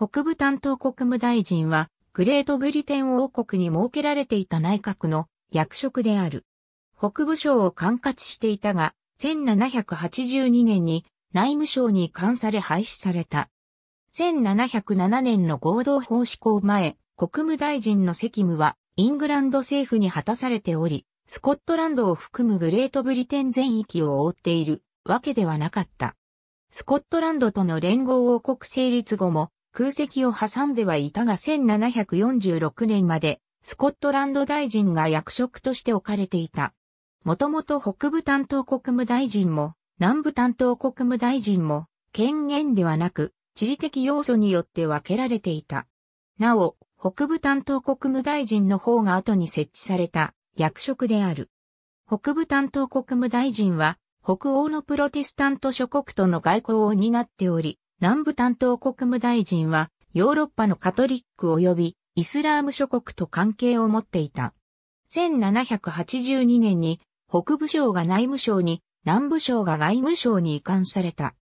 北部担当国務大臣は、グレートブリテン王国に設けられていた内閣の役職である。北部省を管轄していたが、1782年に内務省に移管され廃止された。1707年の合同法施行前、国務大臣の責務はイングランド政府に果たされており、スコットランドを含むグレートブリテン全域を覆っているわけではなかった。スコットランドとの連合王国成立後も空席を挟んではいたが1746年までスコットランド大臣が役職として置かれていた。もともと北部担当国務大臣も南部担当国務大臣も権限ではなく地理的要素によって分けられていた。なお、北部担当国務大臣の方が後に設置された役職である。北部担当国務大臣は北欧のプロテスタント諸国との外交を担っており、南部担当国務大臣は、ヨーロッパのカトリック及びイスラーム諸国と関係を持っていた。1782年に北部省が内務省に、南部省が外務省に移管された。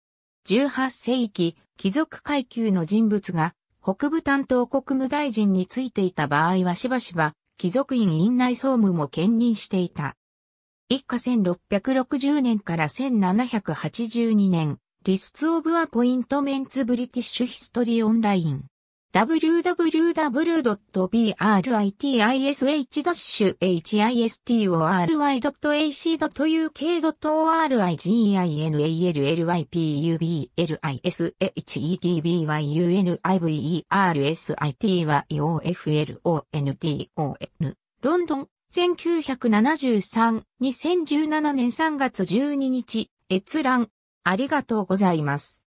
18世紀、貴族階級の人物が北部担当国務大臣についていた場合はしばしば貴族院院内総務も兼任していた。一家1660年から1782年、Lists of Appointments British History Online w w w b r i t i s h h i s t o r y a l l s i t o r g s h i s a l l s h i s t o l h i s t o r y a l l s h i t o r y o r g i s t r g a s i t y o r a l l s h i o r y l i s t o r l t o r y o r g a l l s h i s t o r y o r g a i s t r s i t y o r l o r t o r l o r y o r g a l l s h i s t o r y o r g a ありがとうございます。